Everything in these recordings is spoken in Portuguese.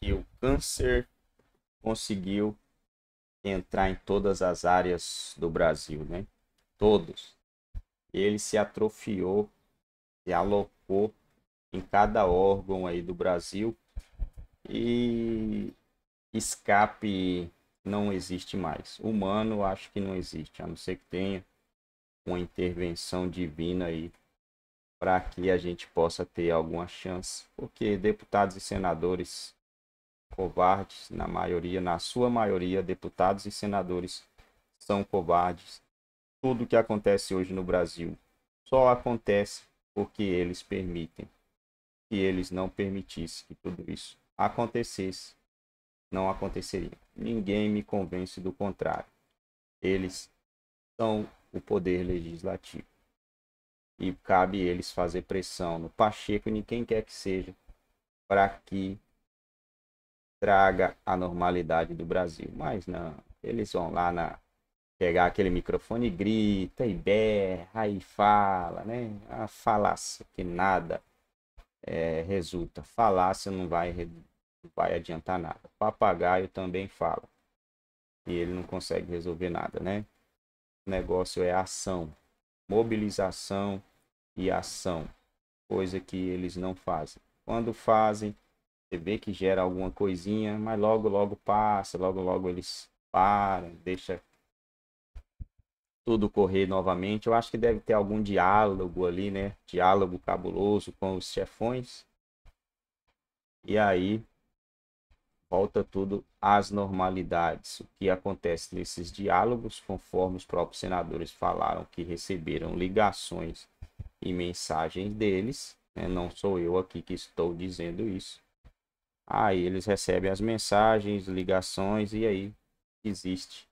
que o câncer conseguiu entrar em todas as áreas do Brasil, né? Todos. Ele se atrofiou, se alocou em cada órgão aí do Brasil e escape não existe mais. Humano acho que não existe, a não ser que tenha uma intervenção divina aí para que a gente possa ter alguma chance, porque deputados e senadores covardes, na maioria, na sua maioria, deputados e senadores são covardes. Tudo que acontece hoje no Brasil só acontece porque eles permitem. Se eles não permitissem que tudo isso acontecesse, não aconteceria. Ninguém me convence do contrário. Eles são o poder legislativo. E cabe eles fazer pressão no Pacheco e em quem quer que seja para que traga a normalidade do Brasil. Mas não, eles vão lá na pegar aquele microfone e grita e berra e fala, né? A falácia que nada é, resulta. Falácia não vai, não vai adiantar nada. Papagaio também fala. E ele não consegue resolver nada, né? O negócio é ação, mobilização e ação, coisa que eles não fazem. Quando fazem, você vê que gera alguma coisinha, mas logo, logo passa, logo, logo eles param, deixa tudo correr novamente. Eu acho que deve ter algum diálogo ali, né? Diálogo cabuloso com os chefões. E aí volta tudo às normalidades. O que acontece nesses diálogos, conforme os próprios senadores falaram que receberam ligações e mensagens deles, né? não sou eu aqui que estou dizendo isso. Aí eles recebem as mensagens, ligações e aí existe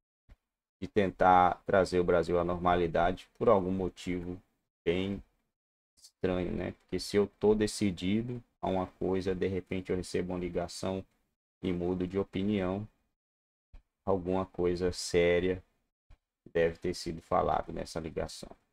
de tentar trazer o Brasil à normalidade por algum motivo bem estranho, né? Porque se eu tô decidido a uma coisa, de repente eu recebo uma ligação e mudo de opinião, alguma coisa séria deve ter sido falado nessa ligação.